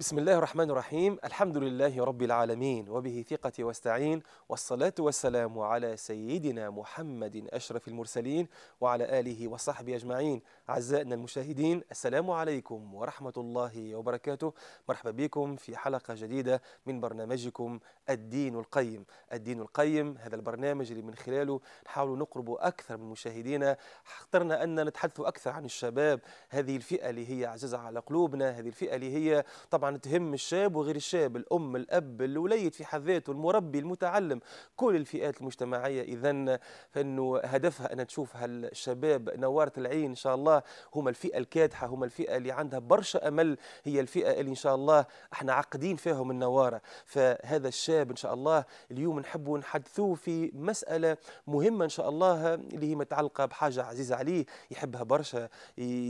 بسم الله الرحمن الرحيم الحمد لله رب العالمين وبه ثقتي واستعين والصلاة والسلام على سيدنا محمد أشرف المرسلين وعلى آله وصحبه أجمعين أعزائنا المشاهدين السلام عليكم ورحمة الله وبركاته مرحبا بكم في حلقة جديدة من برنامجكم الدين القيم الدين القيم هذا البرنامج اللي من خلاله نحاول نقرب أكثر من مشاهدينا اخترنا أن نتحدث أكثر عن الشباب هذه الفئة اللي هي عزيزة على قلوبنا هذه الفئة اللي هي طبعا تهم الشاب وغير الشاب الأم الأب الوليد في حد ذاته المربي المتعلم كل الفئات المجتمعية إذا فإنه هدفها أن تشوف هالشباب نوارة العين إن شاء الله هما الفئة الكادحة هما الفئة اللي عندها برشا أمل هي الفئة اللي إن شاء الله احنا عقدين فيهم النوارة فهذا الشاب إن شاء الله اليوم نحب نحدثوه في مسألة مهمة إن شاء الله اللي هي متعلقة بحاجة عزيزة عليه يحبها برشا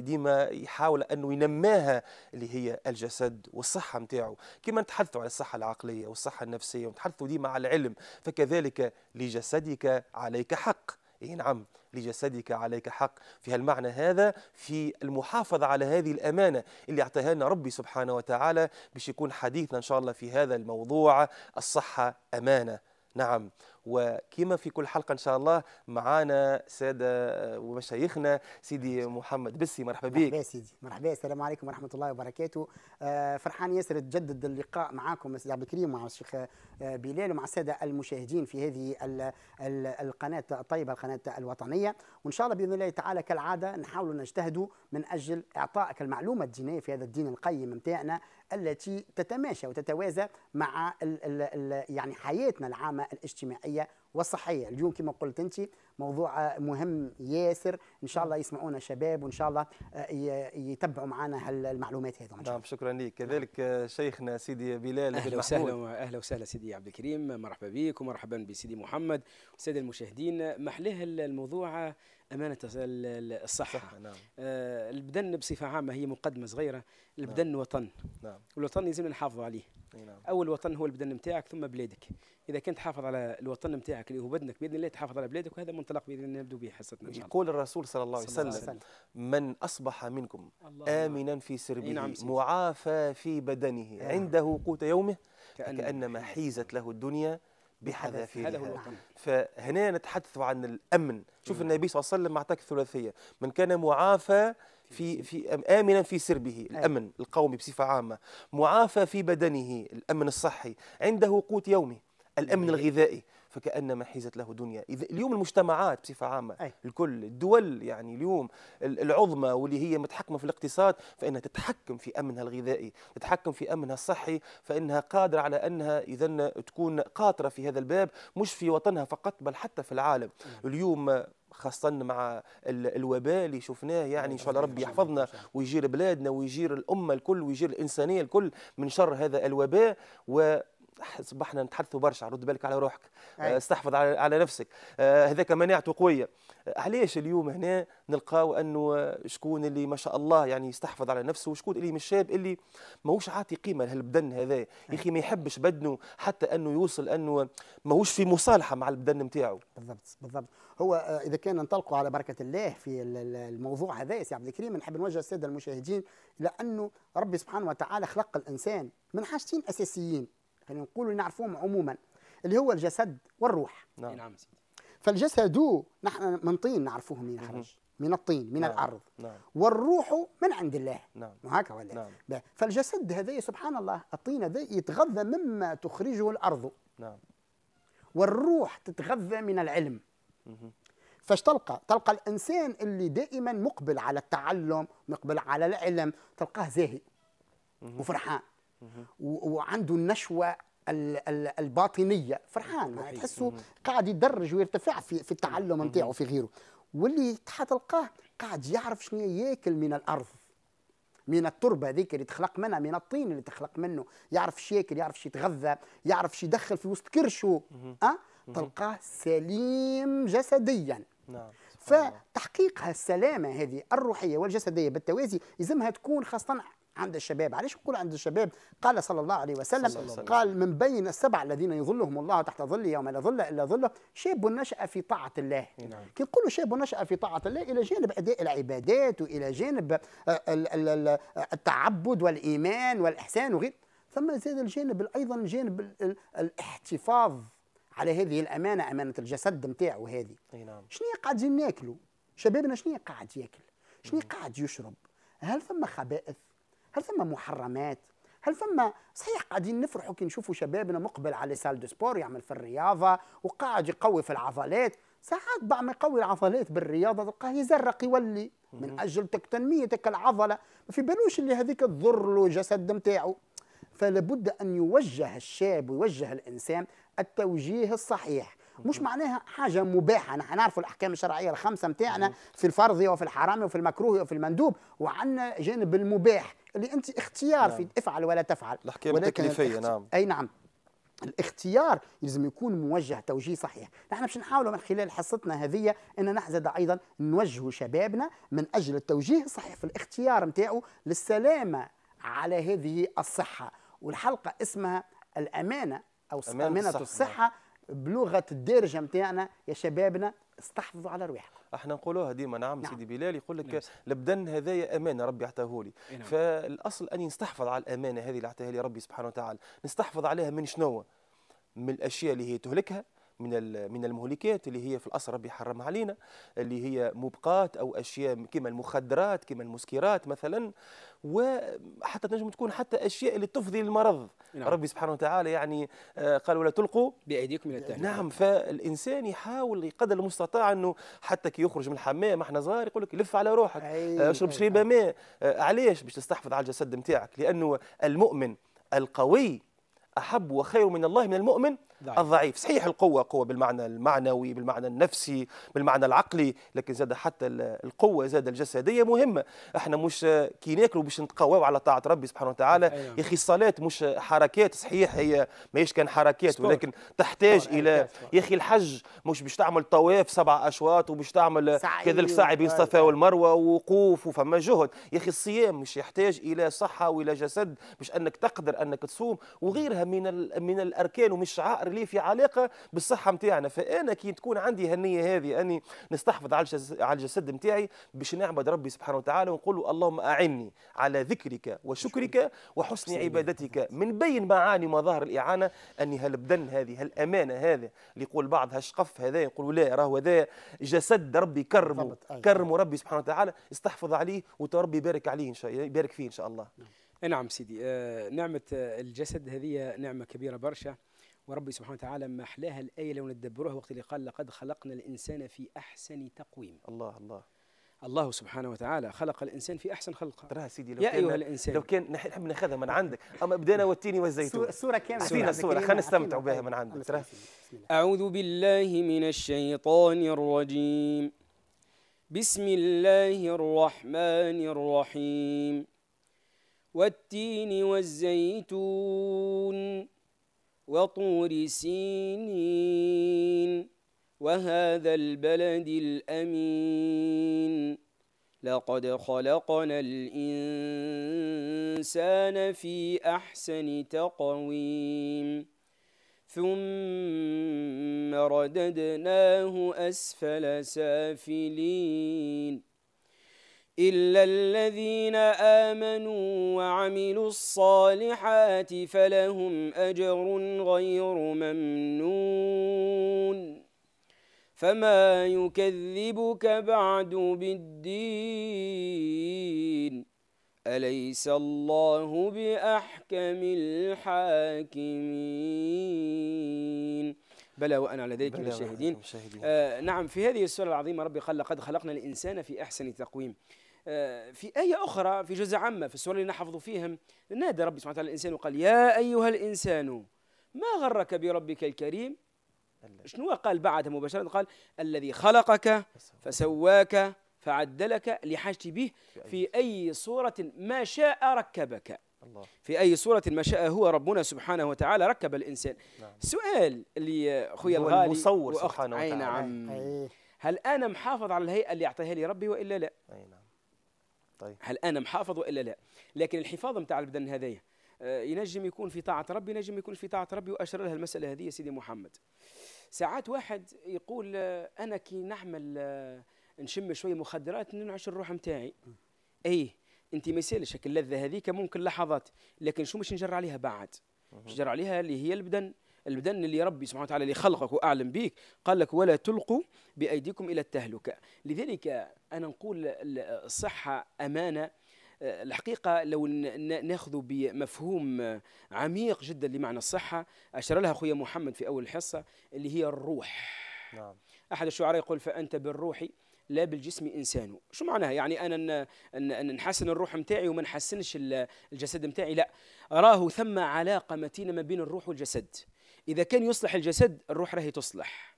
ديما يحاول أنه ينماها اللي هي الجسد والصحة الصحه نتاعو كما نتحدثوا على الصحه العقليه والصحه النفسيه ونتحدثوا ديما على العلم فكذلك لجسدك عليك حق اي نعم لجسدك عليك حق في هالمعنى هذا في المحافظة على هذه الأمانة اللي اعطاها لنا ربي سبحانه وتعالى باش يكون حديثنا إن شاء الله في هذا الموضوع الصحة أمانة نعم وكما في كل حلقة إن شاء الله معانا سادة آه، ومشايخنا سيدي محمد بسي مرحبا بك مرحبا سيدي مرحبا السلام عليكم ورحمة الله وبركاته آه، فرحان ياسر تجدد اللقاء معكم سيدي عبد الكريم مع الشيخ آه، بلال ومع السادة المشاهدين في هذه القناة الطيبة القناة الوطنية وإن شاء الله بإذن الله تعالى كالعادة نحاول نجتهد من أجل إعطائك المعلومة الدينية في هذا الدين القيم نتاعنا التي تتماشى وتتوازى مع الـ الـ الـ يعني حياتنا العامه الاجتماعيه والصحيه اليوم كما قلت انت موضوع مهم ياسر ان شاء الله يسمعونا شباب وان شاء الله آه، يتبعوا معنا هالمعلومات هذه نعم شكرا لك كذلك آه، شيخنا سيدي بلال اهلا وسهلا اهلا وسهلا سيدي عبد الكريم مرحبا بك ومرحبا بسيدي محمد والساده المشاهدين محلاه الموضوع أمانة الصحة صح نعم. آه البدن بصفة عامة هي مقدمة صغيرة نعم. البدن نعم. وطن نعم. والوطن لازم نحافظوا عليه نعم. اول وطن هو البدن نتاعك ثم بلادك اذا كنت حافظ على الوطن نتاعك اللي هو بدنك باذن الله تحافظ على بلادك وهذا منطلق باذن الله نبدو به حصتنا إن شاء الله. يقول الرسول صلى الله عليه وسلم من اصبح منكم الله امنا في سربه نعم معافى في بدنه آه. عنده قوت يومه كأن كانما حيزت له الدنيا بحذافيرها فهنا نتحدث عن الامن شوف النبي صلى الله عليه وسلم اعطاك الثلاثيه من كان معافى في في امنا في سربه الامن القومي بصفه عامه معافى في بدنه الامن الصحي عنده قوت يومي الامن الغذائي فكأنما حيزت له دنيا إذا اليوم المجتمعات بصفة عامة أي. الكل الدول يعني اليوم العظمى واللي هي متحكمة في الاقتصاد فإنها تتحكم في أمنها الغذائي تتحكم في أمنها الصحي فإنها قادرة على أنها إذا تكون قاطرة في هذا الباب مش في وطنها فقط بل حتى في العالم نعم. اليوم خاصة مع الوباء اللي شفناه يعني إن شاء الله ربي يحفظنا ويجير بلادنا ويجير الأمة الكل ويجير الإنسانية الكل من شر هذا الوباء و صبحنا نتحدثوا برشا رد بالك على روحك أي. آه، استحفظ على, نفسك آه، هذاك مناعته قويه آه، علاش اليوم هنا نلقاو انه شكون اللي ما شاء الله يعني يستحفظ على نفسه وشكون اللي مش شاب اللي ماهوش عاطي قيمه لهالبدن هذا يا اخي ما يحبش بدنه حتى انه يوصل انه ماهوش في مصالحه مع البدن نتاعو بالضبط بالضبط هو اذا كان ننطلقوا على بركه الله في الموضوع هذا يا سي عبد الكريم نحب نوجه الساده المشاهدين لانه ربي سبحانه وتعالى خلق الانسان من حاجتين اساسيين حتى يعني نقول نعرفوهم عموما اللي هو الجسد والروح نعم, نعم فالجسد نحن من طين نعرفوه من خرج من الطين من نعم. الارض نعم. والروح من عند الله نعم وهكا ولا نعم. فالجسد هذا سبحان الله الطين هذا يتغذى مما تخرجه الارض نعم والروح تتغذى من العلم فاش تلقى؟ تلقى الانسان اللي دائما مقبل على التعلم، مقبل على العلم، تلقاه زاهي وفرحان وعنده النشوه الباطنيه فرحان تحسه قاعد يدرج ويرتفع في في التعلم نتاعه في غيره واللي تلقاه قاعد يعرف شنو ياكل من الارض من التربه هذيك اللي تخلق منها من الطين اللي تخلق منه يعرف شي ياكل يعرف شي يتغذى يعرف شي يدخل في وسط كرشه أه؟ تلقاه سليم جسديا نعم فتحقيق هالسلامه هذه الروحيه والجسديه بالتوازي يلزمها تكون خاصه عند الشباب علاش نقول عند الشباب قال صلى الله عليه وسلم صلى الله قال من بين السبع الذين يظلهم الله تحت ظله يوم لا ظل الا ظله شاب نشا في طاعه الله نعم. كي نقولوا شاب نشا في طاعه الله الى جانب اداء العبادات والى جانب آه، التعبد والايمان والاحسان وغير ثم زاد الجانب ايضا جانب الاحتفاظ على هذه الامانه امانه الجسد نتاعو هذه اي نعم شنو قاعدين ناكلوا شبابنا شنو قاعد ياكل شنو قاعد يشرب هل ثم خبائث هل ثم محرمات هل ثم صحيح قاعدين نفرحوا كي نشوفوا شبابنا مقبل على سال دو سبور يعمل في الرياضه وقاعد يقوي في العضلات ساعات بعد ما يقوي العضلات بالرياضه تلقاه يزرق يولي من اجل تنميتك العضله ما في بالوش اللي هذيك تضر له جسد نتاعه فلابد ان يوجه الشاب ويوجه الانسان التوجيه الصحيح مش معناها حاجه مباحه نحن نعرفوا الاحكام الشرعيه الخمسه نتاعنا في الفرض وفي الحرام وفي المكروه وفي المندوب وعندنا جانب المباح اللي انت اختيار نعم. في افعل ولا تفعل الاحكام التكليفيه نعم اي نعم الاختيار لازم يكون موجه توجيه صحيح نحن باش نحاولوا من خلال حصتنا هذه ان نحزد ايضا نوجهوا شبابنا من اجل التوجيه الصحيح في الاختيار نتاعو للسلامه على هذه الصحه والحلقه اسمها الامانه او امانه الصحه, أمانة الصحة بلغه الدارجه نتاعنا يا شبابنا استحفظوا على رواحكم احنا نقولوها ديما نعم, نعم. سيدي بلال يقول لك نعم. البدن هذايا امانه ربي عطاه لي نعم. فالاصل اني نستحفظ على الامانه هذه اللي عطاها لي ربي سبحانه وتعالى نستحفظ عليها من شنو من الاشياء اللي هي تهلكها من من المهلكات اللي هي في الاصل ربي حرمها علينا اللي هي مبقات او اشياء كما المخدرات كما المسكرات مثلا وحتى تنجم تكون حتى اشياء اللي تفضي للمرض نعم. ربي سبحانه وتعالى يعني آه، قال ولا تلقوا بايديكم الى التهلكه نعم فالانسان يحاول قدر المستطاع انه حتى كي يخرج من الحمام احنا صغار يقول لك لف على روحك آه، اشرب شريبه ماء آه، علاش باش تستحفظ على الجسد نتاعك لانه المؤمن القوي احب وخير من الله من المؤمن ضعيف. نعم. الضعيف صحيح القوة قوة بالمعنى المعنوي بالمعنى النفسي بالمعنى العقلي لكن زاد حتى القوة زاد الجسدية مهمة احنا مش كي ناكلوا باش نتقواو على طاعة ربي سبحانه وتعالى نعم. يا اخي الصلاة مش حركات صحيح هي ماهيش كان حركات ولكن تحتاج سبور. الى يا اخي الحج مش باش تعمل طواف سبع اشواط وباش تعمل كذلك سعي بين الصفا والمروة ووقوف وفما جهد يا اخي الصيام مش يحتاج الى صحة والى جسد مش انك تقدر انك تصوم وغيرها من من الاركان ومن الشعائر اللي في علاقه بالصحه نتاعنا فانا كي تكون عندي هنيه هذه اني نستحفظ على على الجسد نتاعي باش نعبد ربي سبحانه وتعالى ونقول له اللهم اعني على ذكرك وشكرك وحسن عبادتك من بين معاني مظاهر الاعانه اني هالبدن هذه هالامانه هذه اللي يقول بعض هالشقف هذا يقول لا راه هذا جسد ربي كرمه أيوة. كرمه ربي سبحانه وتعالى استحفظ عليه وربي يبارك عليه ان شاء الله يبارك فيه ان شاء الله نعم, نعم سيدي آه، نعمه الجسد هذه نعمه كبيره برشا وربي سبحانه وتعالى ما احلاها الايه لو ندبرها وقت اللي قال لقد خلقنا الانسان في احسن تقويم الله الله الله سبحانه وتعالى خلق الانسان في احسن خلقه ترى سيدي لو يا ايها الانسان لو كان نحب ناخذها من عندك اما بدينا والتين والزيتون الصوره كامله اعطينا الصوره خلينا نستمتع بها من عندك ترى اعوذ بالله من الشيطان الرجيم بسم الله الرحمن الرحيم والتين والزيتون وطور سينين وهذا البلد الأمين لقد خلقنا الإنسان في أحسن تقويم ثم رددناه أسفل سافلين إلا الذين آمنوا وعملوا الصالحات فلهم أجر غير ممنون فما يكذبك بعد بالدين أليس الله بأحكم الحاكمين بلى وأنا على ذلك من الشاهدين آه نعم في هذه السورة العظيمة ربي قال لقد خلقنا الإنسان في أحسن تقويم آه، في آية أخرى في جزء عامة في السورة اللي نحفظ فيهم نادى ربي سبحانه وتعالى الإنسان وقال يا أيها الإنسان ما غرك بربك الكريم شنو قال بعدها مباشرة قال الذي خلقك فسواك فعدلك لحاجتي به في أي صورة ما شاء ركبك الله. في أي صورة ما شاء هو ربنا سبحانه وتعالى ركب الإنسان نعم. سؤال اللي أخوي الغالي المصور سبحانه وتعالى نعم هل أنا محافظ على الهيئة اللي أعطيها لي ربي وإلا لا؟ أي نعم. طيب. هل انا محافظ والا لا لكن الحفاظ نتاع البدن هذايا آه، ينجم يكون في طاعه ربي ينجم يكون في طاعه ربي واشر لها المساله هذه يا سيدي محمد ساعات واحد يقول آه، انا كي نعمل آه، نشم شويه مخدرات ننعش الروح نتاعي اي انت ما يسالش اللذه هذيك ممكن لحظات لكن شو مش نجر عليها بعد نجر عليها اللي هي البدن البدن اللي ربي سبحانه وتعالى اللي خلقك واعلم بيك قال لك ولا تلقوا بايديكم الى التهلكه لذلك انا نقول الصحه امانه آه، الحقيقة لو ناخذ بمفهوم عميق جدا لمعنى الصحة أشار لها أخويا محمد في أول الحصة اللي هي الروح نعم. أحد الشعراء يقول فأنت بالروح لا بالجسم إنسان شو معناها يعني أنا نحسن الروح متاعي وما نحسنش الجسد متاعي لا راه ثم علاقة متينة ما بين الروح والجسد إذا كان يصلح الجسد الروح راهي تصلح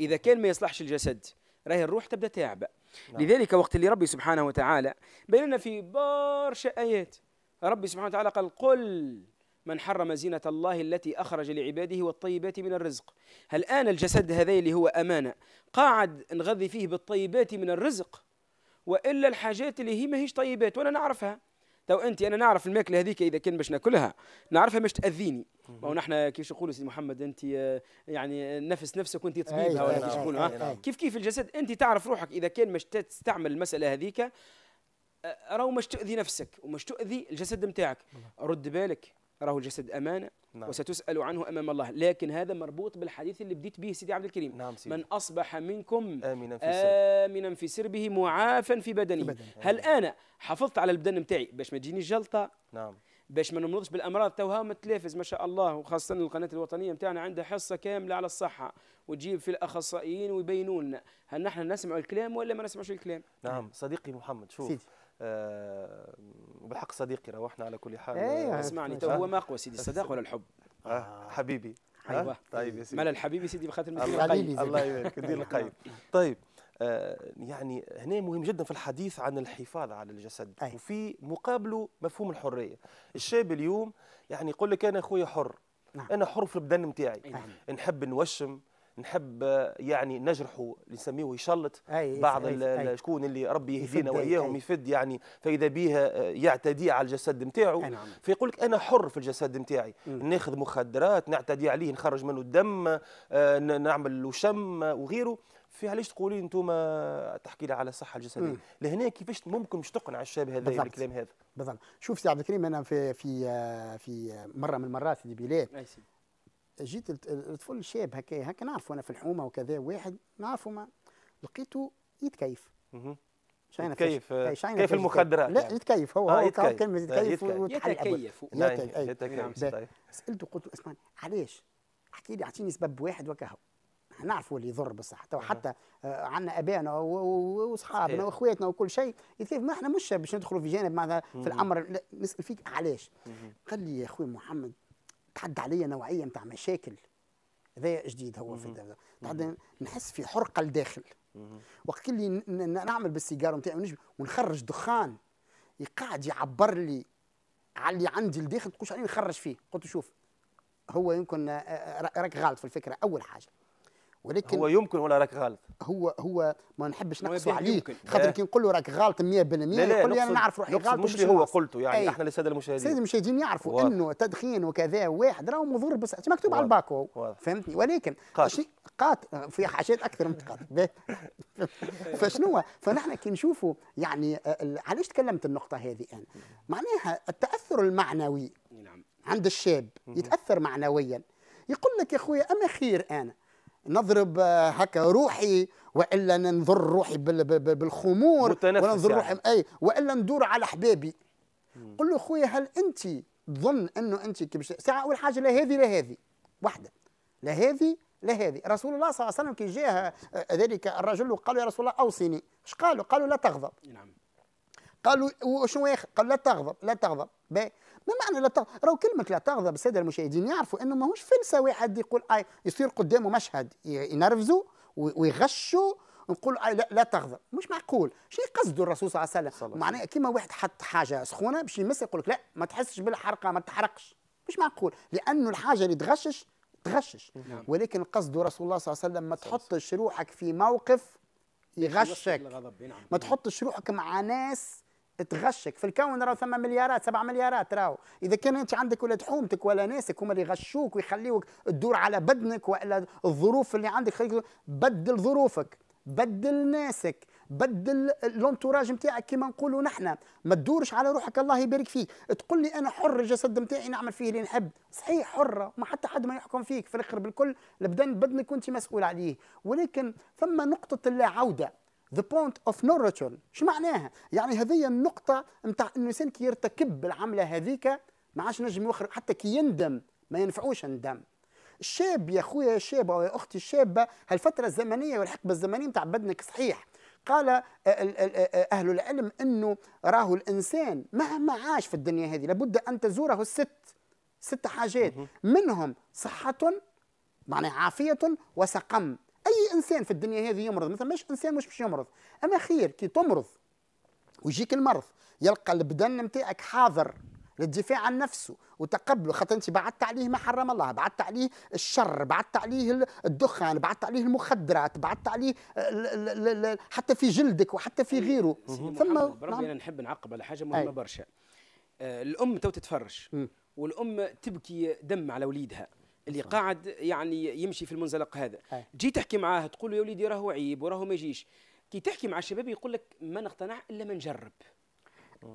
إذا كان ما يصلحش الجسد راهي الروح تبدا تعبأ نعم. لذلك وقت اللي ربي سبحانه وتعالى بيننا في برشا آيات ربي سبحانه وتعالى قال قل من حرم زينة الله التي أخرج لعباده والطيبات من الرزق هل الآن الجسد هذا اللي هو أمانة قاعد نغذي فيه بالطيبات من الرزق وإلا الحاجات اللي هي ماهيش طيبات وأنا نعرفها تو انت انا نعرف الماكله هذيك اذا كان باش ناكلها نعرفها باش تاذيني ما نحن كيفاش نقولوا سي محمد انت آه، يعني نفس نفسك وانت طبيبها ولا كيفاش نقولوا كيف كيف الجسد انت تعرف روحك اذا كان مش تستعمل المساله هذيك آه، راهو مش تؤذي نفسك ومش تؤذي الجسد نتاعك رد بالك راهو الجسد أمانة نعم. وستسأل عنه أمام الله لكن هذا مربوط بالحديث اللي بديت به سيدي عبد الكريم نعم سيدي. من أصبح منكم آمنا في, آمنا في سربه معافا في بدنه بدن. هل أنا حافظت على البدن نتاعي باش ما تجينيش جلطة نعم باش ما نمرضش بالامراض توها متلافز ما شاء الله وخاصه القناه الوطنيه نتاعنا عندها حصه كامله على الصحه وتجيب في الاخصائيين ويبينوا لنا هل نحن نسمع الكلام ولا ما نسمعش الكلام نعم صديقي محمد شوف سيدي. آه، بالحق صديقي روحنا على كل حال إيه، يعني اسمعني تو هو اقوى سيدي الصداق ولا الحب؟ آه حبيبي ايوه آه، طيب, طيب يا سيدي مال الحبيب يا سيدي بخاطر ندير القيد الله يبارك ندير القيم طيب آه يعني هنا مهم جدا في الحديث عن الحفاظ على الجسد أي. وفي مقابله مفهوم الحريه الشاب اليوم يعني يقول لك انا اخويا حر نعم. انا حر في البدن نتاعي نعم. نحب نوشم نحب يعني نجرحه نسميه يشلط بعض شكون اللي ربي يهدينا واياهم يفد يعني فاذا بها آه، يعتدي على الجسد نتاعو نعم. فيقول لك انا حر في الجسد نتاعي ناخذ مخدرات نعتدي عليه نخرج منه الدم آه، نعمل له شم آه، وغيره في علاش تقولي انتم تحكي لي على الصحه الجسديه لهنا كيفاش ممكن باش تقنع الشاب هذا بالكلام الكلام هذا بالضبط شوف سي عبد الكريم انا في في في مره من المرات سيدي بلال جيت الطفل شاب هكا هكا نعرفه انا في الحومه وكذا واحد نعرفه ما لقيته يتكيف آه، كيف كيف المخدرات لا يعني؟ يتكيف هو آه، هو يتكيف. كلمه آه، يتكيف يتكيف يتكيف نعم، سالته قلت له اسمع علاش؟ احكي لي اعطيني سبب واحد وكهو نعرفوا اللي يضر بصح تو حتى عندنا ابائنا واصحابنا واخواتنا وكل شيء يتكيف ما احنا مش باش ندخلوا في جانب معناتها في الامر نسال فيك علاش؟ قال لي يا اخوي محمد تعدى عليا نوعيه نتاع مشاكل هذا جديد هو في الدولة. تعدى نحس في حرقه لداخل وقت اللي نعمل بالسيجاره نتاعي ونخرج دخان يقعد يعبر لي على اللي عندي لداخل تقولش عليه نخرج فيه قلت شوف هو يمكن آه، آه، راك غلط في الفكره اول حاجه ولكن هو يمكن ولا راك غلط هو هو ما نحبش نقصوا عليه خاطر كي نقول له راك غالط 100% يقول لي انا نعرف روحي غالط مش اللي هو قلته يعني أي. احنا للساده المشاهدين الساده المشاهدين يعرفوا انه تدخين وكذا واحد راهو مضر بس مكتوب على الباكو فهمتني ولكن قاتل قاتل في حاجات اكثر من قاتل فشنو فنحن كي نشوفوا يعني آه، علاش تكلمت النقطه هذه انا معناها التاثر المعنوي نعم عند الشاب يتاثر معنويا يقول لك يا خويا اما خير انا نضرب آه، هكا روحي والا ننظر روحي بالخمور وننظر يعني. روحي اي والا ندور على حبابي قل له خويا هل انت تظن انه انت كي ساعه اول حاجه لا هذه لا هذه واحده لا هذه لا هذه رسول الله صلى الله عليه وسلم كي جاه ذلك الرجل وقال يا رسول الله اوصني اش قالوا قالوا لا تغضب نعم قالوا وشنو يا قال لا تغضب لا تغضب باهي ما معنى لا تغضب راهو كلمه لا تغضب الساده المشاهدين يعرفوا انه ماهوش فلسه واحد يقول اي يصير قدامه مشهد ينرفزوا ويغشوا نقول لا, لا تغضب مش معقول شنو قصده الرسول صلى الله عليه وسلم معناه كيما واحد حط حاجه سخونه باش يمس يقول لك لا ما تحسش بالحرقه ما تحرقش مش معقول لانه الحاجه اللي تغشش تغشش نعم. ولكن قصده رسول الله صلى الله عليه وسلم ما تحطش روحك في موقف يغشك نعم. ما تحطش روحك مع ناس تغشك في الكون راهو ثم مليارات سبع مليارات راهو اذا كان انت عندك ولاد حومتك ولا ناسك هما اللي يغشوك ويخليوك تدور على بدنك والا الظروف اللي عندك خليك بدل ظروفك بدل ناسك بدل لونتوراج نتاعك كما نقولوا نحن ما تدورش على روحك الله يبارك فيك تقول لي انا حر الجسد نتاعي نعمل فيه اللي نحب صحيح حره ما حتى حد ما يحكم فيك في الاخر بالكل البدن بدنك وانت مسؤول عليه ولكن ثم نقطه اللا عوده ذا بوينت اوف نو ريتشول شو معناها يعني هذه النقطه نتاع انه الانسان كي يرتكب العمله هذيك ما عادش نجم يخرج حتى كي يندم ما ينفعوش الندم الشاب يا خويا يا شابه ويا اختي الشابه هالفتره الزمنيه والحقبه الزمنيه نتاع بدنك صحيح قال اهل العلم انه راهو الانسان مهما عاش في الدنيا هذه لابد ان تزوره الست ست حاجات منهم صحه معناها عافيه وسقم انسان في الدنيا هذه يمرض ما ثماش انسان مش باش يمرض اما خير كي تمرض ويجيك المرض يلقى البدن نتاعك حاضر للدفاع عن نفسه وتقبله خاطر انت بعدت عليه ما حرم الله بعدت عليه الشر بعدت عليه الدخان بعدت عليه المخدرات بعدت عليه حتى في جلدك وحتى في غيره ثم بربي نعم. انا نحب نعقب على حاجه مهمه برشا آه، الام تو تتفرج والام تبكي دم على وليدها اللي صح. قاعد يعني يمشي في المنزلق هذا هي. جي تحكي معاه تقول له يا وليدي راهو عيب وراهو ما يجيش كي تحكي مع الشباب يقول لك ما نقتنع الا ما نجرب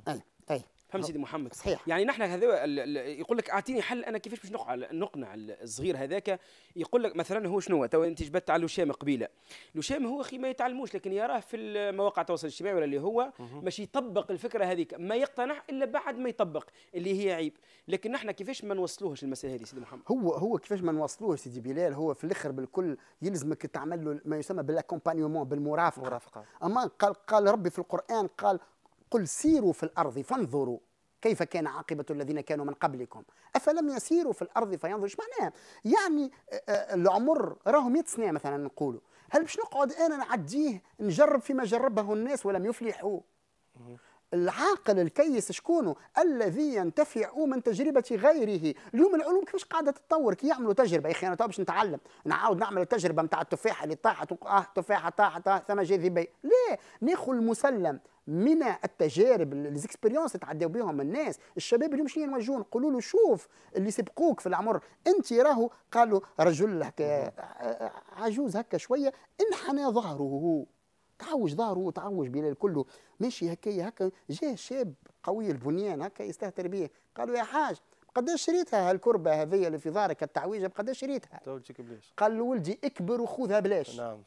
اي طيب فهم سيدي محمد صحيح يعني نحن هذا يقول لك اعطيني حل انا كيفاش باش نقع نقنع الصغير هذاك يقول لك مثلا هو شنو تو انت جبت على لوشام قبيله لوشام هو اخي ما يتعلموش لكن يراه في المواقع التواصل الاجتماعي ولا اللي هو باش يطبق الفكره هذيك ما يقتنع الا بعد ما يطبق اللي هي عيب لكن نحن كيفاش ما نوصلوهش المساله هذه سيدي محمد هو هو كيفاش ما نوصلوه سيدي بلال هو في الاخر بالكل يلزمك تعمل له ما يسمى بالاكومبانيومون بالمرافقه مرافقة. اما قال قال ربي في القران قال قل سيروا في الأرض فانظروا كيف كان عاقبة الذين كانوا من قبلكم أفلم يسيروا في الأرض فينظروا إيش معناها يعني آه، آه، العمر راه 100 سنة مثلا نقولوا هل باش نقعد أنا نعديه نجرب فيما جربه الناس ولم يفلحوا العاقل الكيس شكونه الذي ينتفع من تجربة غيره اليوم العلوم كيفاش قاعدة تتطور كي يعملوا تجربة يا أخي أنا باش نتعلم نعاود نعمل التجربة نتاع التفاحة اللي طاحت آه تفاحة طاحت آه ثم جاذبية ليه ناخذ المسلم من التجارب ليزيكسبيريونس اللي تعداو بهم الناس الشباب اليوم شنو نوجهوه نقولوا له شوف اللي سبقوك في العمر انت راهو قالوا رجل هكا آه، آه، عجوز هكا شويه انحنى ظهره تعوج ظهره تعوج بلال كله ماشي هكايا هكا جاء شاب قوي البنيان هكا يستهتر به قالوا يا حاج قداش شريتها هالكربة هذيا اللي في ظهرك التعويجة قداش شريتها؟ قال له ولدي اكبر وخذها بلاش نعم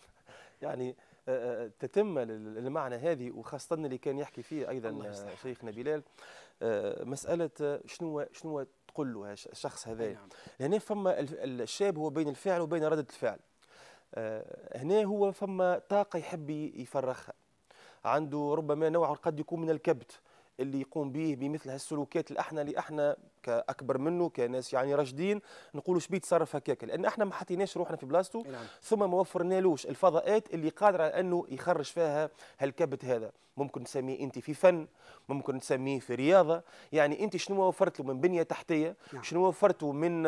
يعني آه، آه، تتم المعنى هذه وخاصة اللي كان يحكي فيه أيضا شيخنا بلال آه، مسألة شنو شنو تقول له الشخص هذا لأن نعم. يعني فما الشاب هو بين الفعل وبين ردة الفعل آه، هنا هو فما طاقة يحب يفرخها عنده ربما نوع قد يكون من الكبت اللي يقوم به بمثل هالسلوكات اللي احنا اللي احنا كاكبر منه كناس يعني راشدين نقولوا شبيه تصرف هكاك لان احنا ما حطيناش روحنا في بلاصته نعم. ثم ما وفرنالوش الفضاءات اللي قادره على انه يخرج فيها هالكبت هذا ممكن تسميه انت في فن ممكن تسميه في رياضه يعني انت شنو وفرت له من بنيه تحتيه نعم. شنو وفرت له من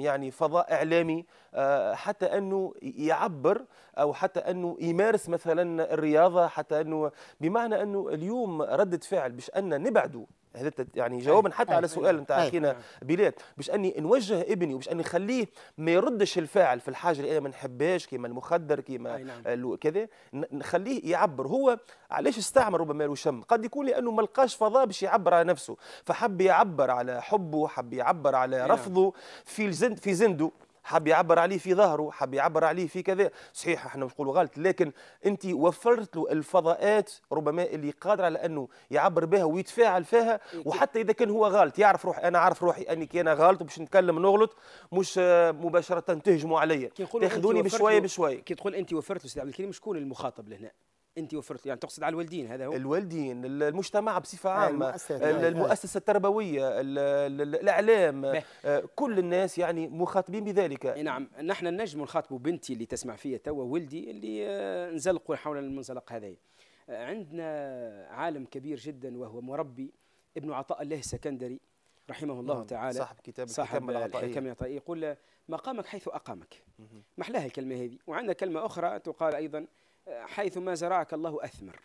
يعني فضاء اعلامي آه، حتى انه يعبر او حتى انه يمارس مثلا الرياضه حتى انه بمعنى انه اليوم رده فعل باش ان نبعدوا هذا يعني طيب، جوابا حتى على طيب، سؤال طيب، نتاع اخينا بلال باش اني نوجه ابني وباش اني نخليه ما يردش الفاعل في الحاجه اللي انا ما نحبهاش كيما المخدر كيما نعم. كذا نخليه يعبر هو علاش استعمل ربما الوشم قد يكون لانه ما لقاش فضاء باش يعبر على نفسه فحب يعبر على حبه حب يعبر على نعم. رفضه في زند في زنده حب يعبر عليه في ظهره حب يعبر عليه في كذا صحيح احنا نقولوا غلط لكن انت وفرت له الفضاءات ربما اللي قادر على انه يعبر بها ويتفاعل فيها وحتى اذا كان هو غلط يعرف روحي انا عارف روحي اني كي انا غلط باش نتكلم نغلط مش مباشره تهجموا عليا تاخذوني بشويه بشويه كي تقول انت وفرت له سيدي عبد الكريم شكون المخاطب لهنا انت وفرت يعني تقصد على الوالدين هذا هو الوالدين المجتمع بصفه آه، عامه المؤسسه يعني. التربويه الاعلام كل الناس يعني مخاطبين بذلك نعم نحن نجم نخاطبوا بنتي اللي تسمع فيا توا ولدي اللي آه، انزلقوا حول المنزلق هذا آه، عندنا عالم كبير جدا وهو مربي ابن عطاء الله السكندري رحمه الله نعم. تعالى صاحب كتاب صاحب الحكم العطائي يقول مقامك حيث اقامك محلاها الكلمه هذه وعندنا كلمه اخرى تقال ايضا حيث ما زرعك الله أثمر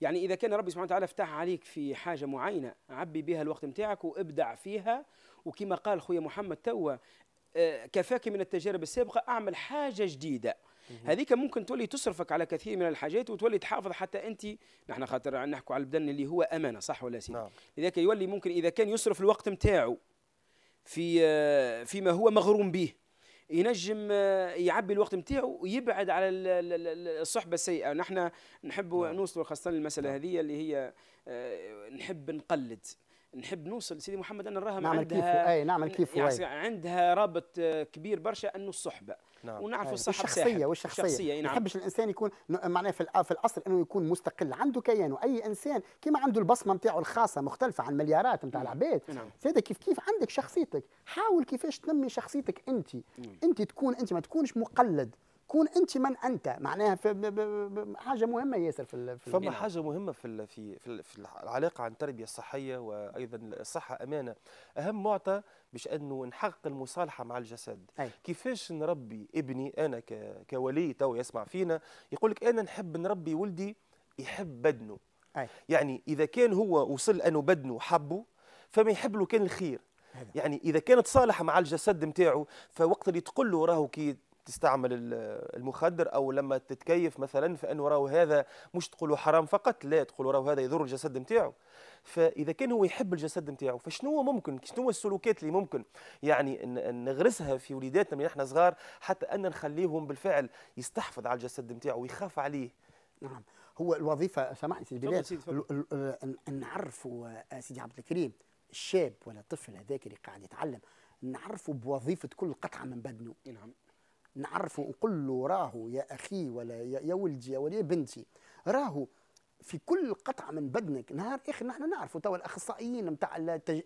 يعني إذا كان ربي سبحانه وتعالى فتح عليك في حاجة معينة عبي بها الوقت متاعك وابدع فيها وكما قال خويا محمد توا آه، كفاك من التجارب السابقة أعمل حاجة جديدة هذيك ممكن تولي تصرفك على كثير من الحاجات وتولي تحافظ حتى انت نحن خاطر نحكوا على البدن اللي هو امانه صح ولا سيدي نعم. لذلك يولي ممكن اذا كان يصرف الوقت نتاعو في آه، فيما هو مغروم به ينجم آه، يعبي الوقت نتاعه ويبعد على الصحبه السيئه نحن نحب نعم. نوصلوا خاصه للمساله نعم. هذه اللي هي آه، نحب نقلد نحب نوصل سيدي محمد ان الرهم نعمل عندها كيف اي نعمل كيف يعني عندها رابط آه، كبير برشا انه الصحبه نعم. ونعرف الصحبه الشخصيه والشخصيه الشخصيه نعم. نحبش الانسان يكون معناه في في الاصل انه يكون مستقل عنده كيان اي انسان كما عنده البصمه نتاعو الخاصه مختلفه عن مليارات نتاع نعم. العباد نعم. زاد كيف كيف عندك شخصيتك حاول كيفاش تنمي شخصيتك انت نعم. انت تكون انت ما تكونش مقلد كون انت من انت معناها حاجه مهمه ياسر في في فما حاجه مهمه في في في العلاقه عن التربيه الصحيه وايضا الصحه امانه اهم معطى باش انه نحقق المصالحه مع الجسد أي. كيفاش نربي ابني انا كولي تو يسمع فينا يقول لك انا نحب نربي ولدي يحب بدنه أي. يعني اذا كان هو وصل انه بدنه حبه فما يحب له كان الخير يعني اذا كان تصالح مع الجسد نتاعو فوقت اللي تقول له راهو كي تستعمل المخدر او لما تتكيف مثلا فانه راهو هذا مش تقولوا حرام فقط لا تقولوا راهو هذا يضر الجسد نتاعو فاذا كان هو يحب الجسد نتاعو فشنو هو ممكن شنو هو السلوكات اللي ممكن يعني نغرسها في وليداتنا من احنا صغار حتى ان نخليهم بالفعل يستحفظ على الجسد نتاعو ويخاف عليه نعم هو الوظيفه سامحني سيدي بلال نعرفوا آه، سيدي عبد الكريم الشاب ولا الطفل هذاك اللي قاعد يتعلم نعرفوا بوظيفه كل قطعه من بدنه نعم نعرفه ونقول له راهو يا اخي ولا يا, ولدي ولا يا بنتي راهو في كل قطعه من بدنك نهار اخر نحن نعرفوا توا الاخصائيين نتاع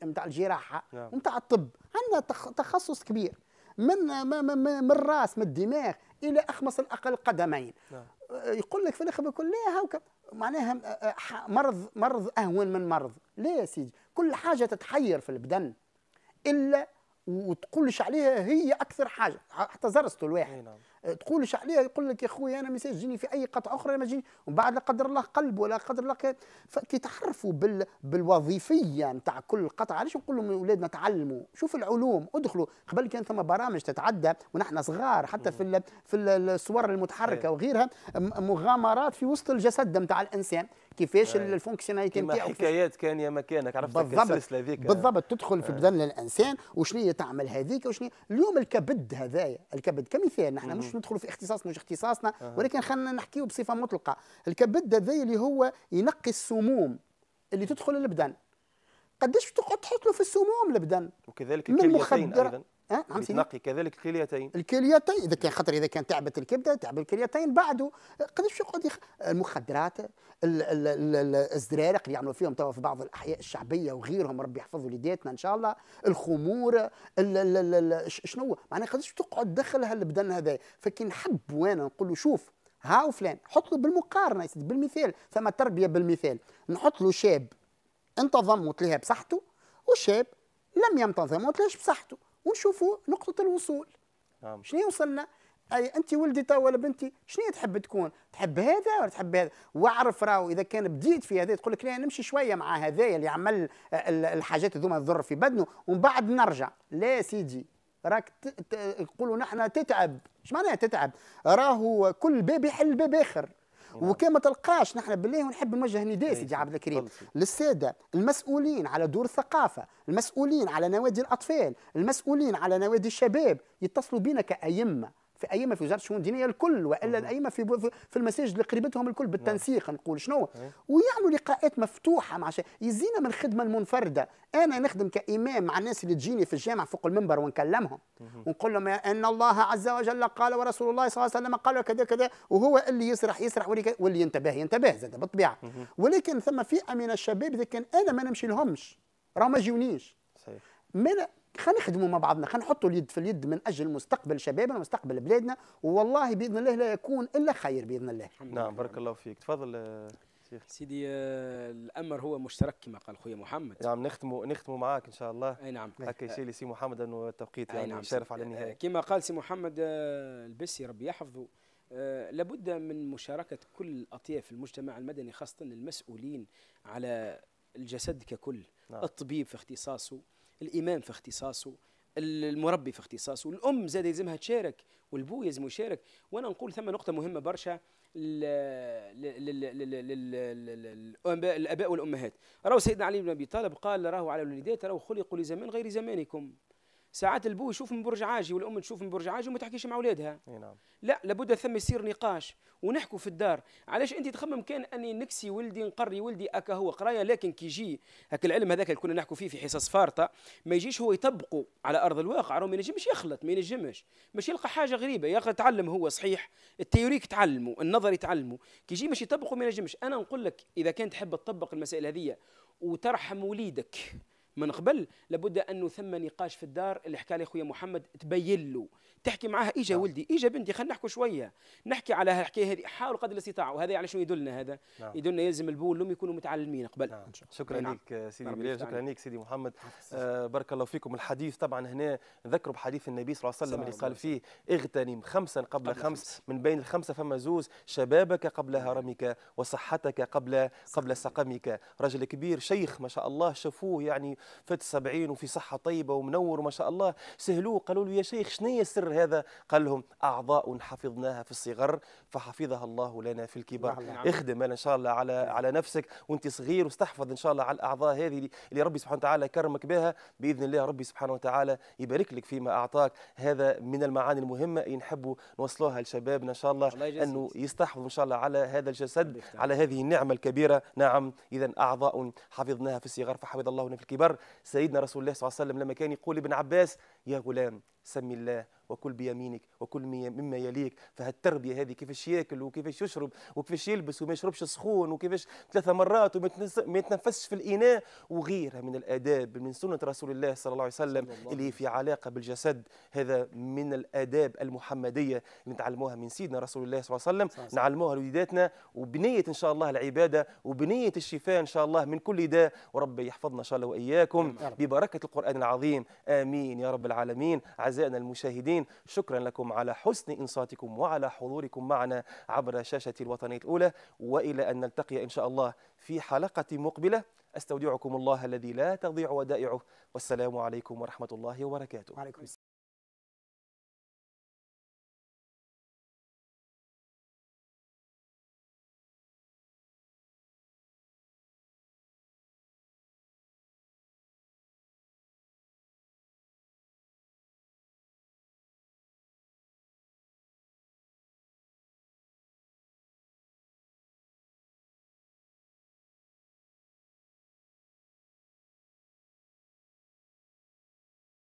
نتاع الجراحه نتاع نعم. الطب عندنا تخصص كبير من ما ما ما من الراس من الدماغ الى اخمص الاقل قدمين نعم. آه، يقول لك في الاخر لا وك... معناها آه، آه، مرض مرض اهون من مرض لا يا سيدي كل حاجه تتحير في البدن الا وتقولش عليها هي اكثر حاجه حتى زرسته الواحد نعم. أه، تقولش عليها يقول لك يا خويا انا ما جيني في اي قطعه اخرى ما جيني ومن بعد لا قدر الله قلب ولا قدر الله كان فكي تعرفوا بال بالوظيفيه نتاع كل قطعه علاش نقول لهم اولادنا تعلموا شوف العلوم ادخلوا قبل كان ثم برامج تتعدى ونحن صغار حتى في ال في الصور المتحركه وغيرها مغامرات في وسط الجسد نتاع الانسان كيفاش الفونكسيوناليتي نتاعو حكايات كان يا مكانك عرفت السلسله هذيك بالضبط تدخل في بدن الانسان وشنو تعمل هذيك وشنو اليوم الكبد هذايا الكبد كمثال نحن مش ندخلوا في اختصاص مش اختصاصنا ولكن خلينا نحكيه بصفه مطلقه الكبد هذايا اللي هو ينقي السموم اللي تدخل البدن قداش تقعد تحط له في السموم البدن وكذلك من أيضا. أه؟ نعم سيدي كذلك الكليتين الكليتين اذا كان خطر اذا كان تعبت الكبده تعب الكليتين بعده قداش يقعد يخ... المخدرات الزرارق اللي يعملوا فيهم توا في بعض الاحياء الشعبيه وغيرهم ربي يحفظ وليداتنا ان شاء الله الخمور شنو معناها قداش تقعد تدخلها البدن هذا فكي نحب وانا نقول له شوف هاو فلان حط له بالمقارنه بالمثال ثم تربيه بالمثال نحط له شاب انتظم وتلهى بصحته وشاب لم ينتظم وتلاش بصحته ونشوفوا نقطه الوصول نعم. شنو وصلنا اي انت ولدي توا ولا بنتي شنو تحب تكون تحب هذا ولا تحب هذا واعرف راهو اذا كان بديت في هذا تقول لك لا نمشي شويه مع هذايا اللي عمل آه، الحاجات هذوما تضر في بدنه ومن بعد نرجع لا سيدي راك نقولوا نحن تتعب ايش معناها تتعب راهو كل باب يحل باب اخر وكان ما تلقاش نحن بالله ونحب نوجه نداء إيه، سيدي عبد الكريم للساده المسؤولين على دور الثقافه المسؤولين على نوادي الاطفال المسؤولين على نوادي الشباب يتصلوا بنا كأئمة في ايامها في وزاره الشؤون الدينيه الكل والا الائمه في في المساجد اللي قريبتهم الكل نعم. بالتنسيق نقول شنو ويعملوا لقاءات مفتوحه مع شيء يزينا من الخدمه المنفرده انا نخدم كامام مع الناس اللي تجيني في الجامع فوق المنبر ونكلمهم ونقول لهم ان الله عز وجل قال ورسول الله صلى الله عليه وسلم قال كذا كذا وهو اللي يسرح يسرح واللي ينتبه ينتبه زاد بالطبيعه ولكن ثم فئه من الشباب اذا كان انا ما نمشي لهمش راه ما جونيش صحيح خلينا نخدموا مع بعضنا خلينا نحطوا اليد في اليد من اجل مستقبل شبابنا ومستقبل بلادنا والله باذن الله لا يكون الا خير باذن الله نعم بارك الله فيك تفضل آه، شيخ سيدي آه، الامر هو مشترك كما قال خويا محمد نعم نختموا نختموا معاك ان شاء الله اي نعم هكا يشير نعم. لسي سي محمد انه التوقيت يعني نعم يشرف على النهايه آه، كما قال سي محمد البسي ربي يحفظه لابد من مشاركه كل اطياف المجتمع المدني خاصه المسؤولين على الجسد ككل نعم. الطبيب في اختصاصه الامام في اختصاصه المربي في اختصاصه الام زاد يلزمها تشارك والبو يلزم يشارك وانا نقول ثم نقطه مهمه برشا للاباء والامهات راهو سيدنا علي بن ابي طالب قال راهو على الوليدات راهو خلقوا لزمان غير زمانكم ساعات البو يشوف من برج عاجي والام تشوف من برج عاجي وما تحكيش مع اولادها نعم. لا لابد ثم يصير نقاش ونحكوا في الدار علاش انت تخمم كان اني نكسي ولدي نقري ولدي اكا هو قرايه لكن كي يجي هاك العلم هذاك اللي كنا نحكوا فيه في حصص فارطه ما يجيش هو يطبقه على ارض الواقع راه ما ينجمش يخلط ما ينجمش مش يلقى حاجه غريبه اخي تعلم هو صحيح التيوريك تعلمه النظري تعلمه كي يجي باش يطبقه ما ينجمش انا نقول لك اذا كان تحب تطبق المسائل هذه وترحم وليدك من قبل لابد انه ثم نقاش في الدار اللي حكى لي خويا محمد تبين له تحكي معاه اجا نعم. ولدي اجا بنتي خلينا نحكوا شويه نحكي على الحكايه هذه حاول قدر الاستطاعه وهذا على شنو يدلنا هذا نعم. يدلنا يلزم البو والام يكونوا متعلمين قبل نعم. شكرا نعم. لك سيدي بلال شكرا لك سيدي محمد آه بارك الله فيكم الحديث طبعا هنا نذكروا بحديث النبي صلى الله عليه وسلم اللي قال فيه اغتنم خمسا قبل, قبل خمس. خمس من بين الخمسه فما زوز شبابك قبل نعم. هرمك وصحتك قبل قبل سقمك رجل كبير شيخ ما شاء الله شافوه يعني فات السبعين وفي صحة طيبة ومنور وما شاء الله سهلوه قالوا له يا شيخ شنية السر هذا قال لهم أعضاء حفظناها في الصغر فحفظها الله لنا في الكبار نعم، نعم. اخدم أنا إن شاء الله على نعم. على نفسك وانت صغير واستحفظ إن شاء الله على الأعضاء هذه اللي ربي سبحانه وتعالى كرمك بها بإذن الله ربي سبحانه وتعالى يبارك لك فيما أعطاك هذا من المعاني المهمة نحبوا نوصلوها لشبابنا إن شاء الله, الله أنه يستحفظوا إن شاء الله على هذا الجسد على هذه النعمة الكبيرة نعم إذا أعضاء حفظناها في الصغر فحفظ الله لنا في الكبار سيدنا رسول الله صلى الله عليه وسلم لما كان يقول لابن عباس يا غلام سمي الله وكل بيمينك وكل مما يليك فهالتربيه هذه كيفاش ياكل وكيفاش يشرب وكيفاش يلبس وما يشربش سخون وكيفاش ثلاثه مرات وما يتنفسش في الاناء وغيرها من الاداب من سنه رسول الله صلى الله عليه وسلم الله. اللي في علاقه بالجسد هذا من الاداب المحمديه اللي نتعلموها من سيدنا رسول الله صلى الله عليه وسلم نعلموها لوليداتنا وبنيه ان شاء الله العباده وبنيه الشفاء ان شاء الله من كل داء وربي يحفظنا ان شاء الله واياكم ببركه القران العظيم امين يا رب العالمين اعزائنا المشاهدين المشاهدين شكرا لكم على حسن إنصاتكم وعلى حضوركم معنا عبر شاشة الوطنية الأولى وإلى أن نلتقي إن شاء الله في حلقة مقبلة أستودعكم الله الذي لا تضيع ودائعه والسلام عليكم ورحمة الله وبركاته